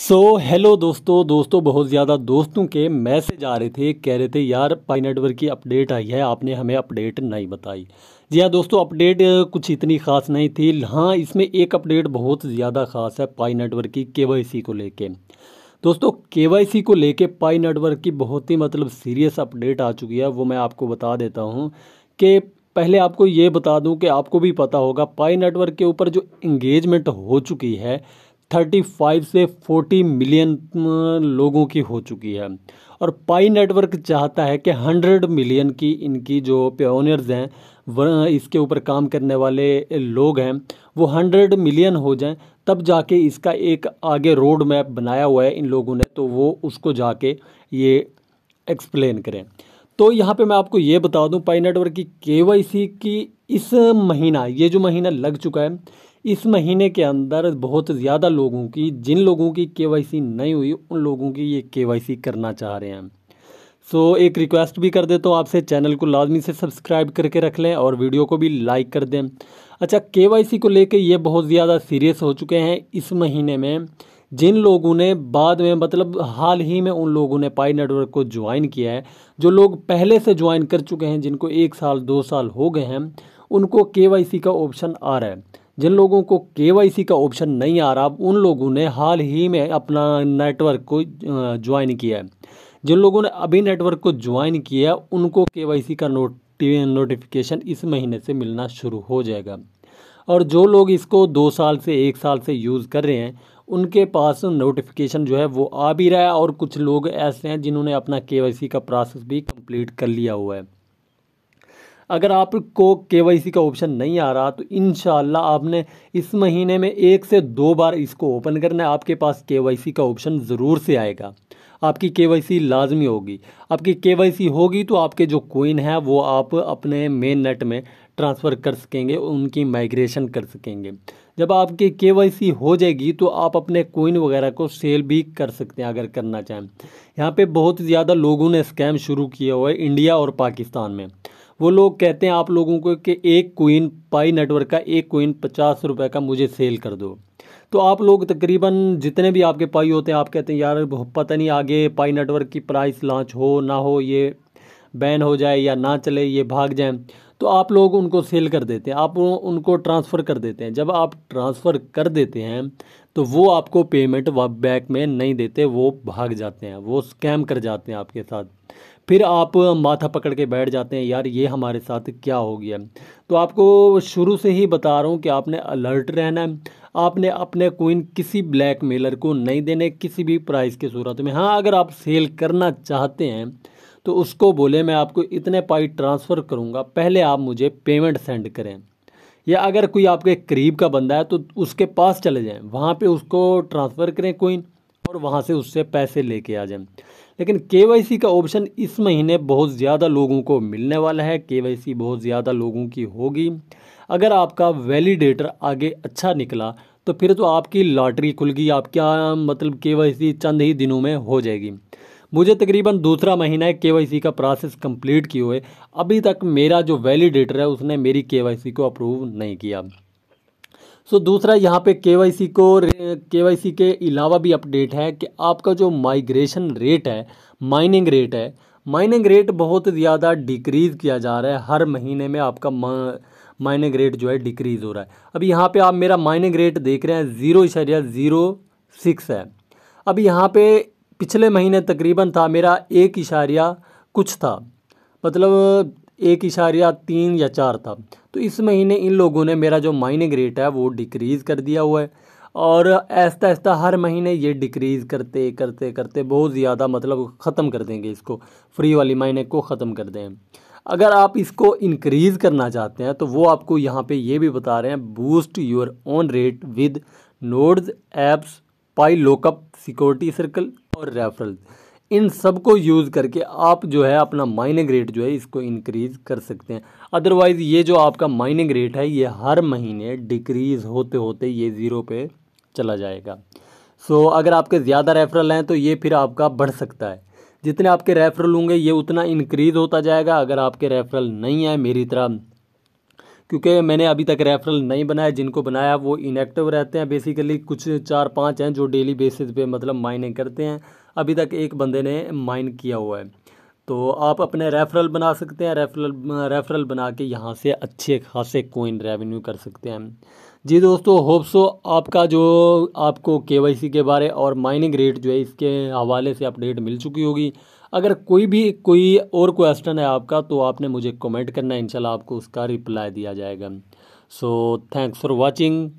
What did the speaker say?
सो so, hello दोस्तों दोस्तों बहुत ज़्यादा दोस्तों के मैसेज आ रहे थे कह रहे थे यार पाई नेटवर्क की अपडेट आई है आपने हमें अपडेट नहीं बताई जी हाँ दोस्तों अपडेट कुछ इतनी खास नहीं थी हाँ इसमें एक अपडेट बहुत ज़्यादा खास है पाई नेटवर्क की के को लेके दोस्तों के को लेके पाई नेटवर्क की बहुत ही मतलब सीरियस अपडेट आ चुकी है वो मैं आपको बता देता हूँ कि पहले आपको ये बता दूँ कि आपको भी पता होगा पाई नेटवर्क के ऊपर जो इंगेजमेंट हो चुकी है 35 से 40 मिलियन लोगों की हो चुकी है और पाई नेटवर्क चाहता है कि 100 मिलियन की इनकी जो प्योनियर्स हैं इसके ऊपर काम करने वाले लोग हैं वो 100 मिलियन हो जाएं तब जाके इसका एक आगे रोड मैप बनाया हुआ है इन लोगों ने तो वो उसको जाके ये एक्सप्लेन करें तो यहाँ पे मैं आपको ये बता दूँ पाई नेटवर्क की के की इस महीना ये जो महीना लग चुका है इस महीने के अंदर बहुत ज़्यादा लोगों की जिन लोगों की के नहीं हुई उन लोगों की ये के करना चाह रहे हैं सो so, एक रिक्वेस्ट भी कर देता हूँ आपसे चैनल को लाजमी से सब्सक्राइब करके रख लें और वीडियो को भी लाइक कर दें अच्छा के को लेके ये बहुत ज़्यादा सीरियस हो चुके हैं इस महीने में जिन लोगों ने बाद में मतलब हाल ही में उन लोगों ने पाई नेटवर्क को ज्वाइन किया है जो लोग पहले से ज्वाइन कर चुके हैं जिनको एक साल दो साल हो गए हैं उनको के का ऑप्शन आ रहा है जिन लोगों को के का ऑप्शन नहीं आ रहा उन लोगों ने हाल ही में अपना नेटवर्क को ज्वाइन किया है जिन लोगों ने अभी नेटवर्क को ज्वाइन किया है उनको के का नोट नोटिफिकेशन इस महीने से मिलना शुरू हो जाएगा और जो लोग इसको दो साल से एक साल से यूज़ कर रहे हैं उनके पास नोटिफिकेशन जो है वो आ भी रहा है और कुछ लोग ऐसे हैं जिन्होंने अपना के का प्रोसेस भी कंप्लीट कर लिया हुआ है अगर आपको के का ऑप्शन नहीं आ रहा तो इन आपने इस महीने में एक से दो बार इसको ओपन करना है आपके पास के का ऑप्शन ज़रूर से आएगा आपकी के लाजमी होगी आपकी के होगी तो आपके जो कोइन है वो आप अपने मेन नेट में ट्रांसफ़र कर सकेंगे उनकी माइग्रेशन कर सकेंगे जब आपके के हो जाएगी तो आप अपने कोइन वगैरह को सेल भी कर सकते हैं अगर करना चाहें यहाँ पे बहुत ज़्यादा लोगों ने स्कैम शुरू किया हुआ है इंडिया और पाकिस्तान में वो लोग कहते हैं आप लोगों को कि एक कोइन पाई नेटवर्क का एक कोइन पचास रुपये का मुझे सेल कर दो तो आप लोग तकरीबन जितने भी आपके पाई होते हैं आप कहते हैं यार पता नहीं आगे पाई नेटवर्क की प्राइस लॉन्च हो ना हो ये बैन हो जाए या ना चले ये भाग जाए तो आप लोग उनको सेल कर देते हैं आप उनको ट्रांसफ़र कर देते हैं जब आप ट्रांसफ़र कर देते हैं तो वो आपको पेमेंट बैक में नहीं देते वो भाग जाते हैं वो स्कैम कर जाते हैं आपके साथ फिर आप माथा पकड़ के बैठ जाते हैं यार ये हमारे साथ क्या हो गया तो आपको शुरू से ही बता रहा हूँ कि आपने अलर्ट रहना है आपने अपने कोइन किसी ब्लैक मेलर को नहीं देने किसी भी प्राइस के सूरत में हाँ अगर आप सेल करना चाहते हैं तो उसको बोले मैं आपको इतने पाई ट्रांसफ़र करूँगा पहले आप मुझे पेमेंट सेंड करें या अगर कोई आपके करीब का बंदा है तो उसके पास चले जाएँ वहाँ पर उसको ट्रांसफ़र करें कोइन और वहाँ से उससे पैसे लेके आ जाए लेकिन के का ऑप्शन इस महीने बहुत ज़्यादा लोगों को मिलने वाला है के बहुत ज़्यादा लोगों की होगी अगर आपका वैलिडेटर आगे अच्छा निकला तो फिर तो आपकी लॉटरी खुल गई आपका मतलब के चंद ही दिनों में हो जाएगी मुझे तकरीबन दूसरा महीना है के का प्रोसेस कंप्लीट किए हुए अभी तक मेरा जो वैलिडेटर है उसने मेरी के को अप्रूव नहीं किया सो so, दूसरा यहाँ पे के को के के अलावा भी अपडेट है कि आपका जो माइग्रेशन रेट है माइनिंग रेट है माइनिंग रेट बहुत ज़्यादा डिक्रीज़ किया जा रहा है हर महीने में आपका माइनिंग रेट जो है डिक्रीज़ हो रहा है अभी यहाँ पे आप मेरा माइनिंग रेट देख रहे हैं ज़ीरो इशारिया ज़ीरो सिक्स है अब यहाँ पे पिछले महीने तकरीबन था मेरा एक इशारिया कुछ था मतलब एक इशारिया तीन या चार था तो इस महीने इन लोगों ने मेरा जो माइनिंग रेट है वो डिक्रीज़ कर दिया हुआ है और ऐसा ऐसा हर महीने ये डिक्रीज़ करते करते करते बहुत ज़्यादा मतलब ख़त्म कर देंगे इसको फ्री वाली माइनिंग को ख़त्म कर दें अगर आप इसको इनक्रीज़ करना चाहते हैं तो वो आपको यहाँ पे ये भी बता रहे हैं boost your own rate with nodes apps Pi lockup security circle और रेफरल इन सब को यूज़ करके आप जो है अपना माइनिंग रेट जो है इसको इंक्रीज़ कर सकते हैं अदरवाइज़ ये जो आपका माइनिंग रेट है ये हर महीने डिक्रीज़ होते होते ये ज़ीरो पे चला जाएगा सो so, अगर आपके ज़्यादा रेफरल हैं तो ये फिर आपका बढ़ सकता है जितने आपके रेफरल होंगे ये उतना इंक्रीज़ होता जाएगा अगर आपके रेफरल नहीं है मेरी तरह क्योंकि मैंने अभी तक रेफरल नहीं बनाया जिनको बनाया वो इनएक्टिव रहते हैं बेसिकली कुछ चार पाँच हैं जो डेली बेसिस पे मतलब माइनिंग करते हैं अभी तक एक बंदे ने माइन किया हुआ है तो आप अपने रेफरल बना सकते हैं रेफरल रेफरल बना के यहाँ से अच्छे खासे कोइन रेवेन्यू कर सकते हैं जी दोस्तों होप्सो आपका जो आपको के के बारे और माइनिंग रेट जो है इसके हवाले से अपडेट मिल चुकी होगी अगर कोई भी कोई और क्वेश्चन है आपका तो आपने मुझे कमेंट करना है इनशाला आपको उसका रिप्लाई दिया जाएगा सो थैंक्स फॉर वॉचिंग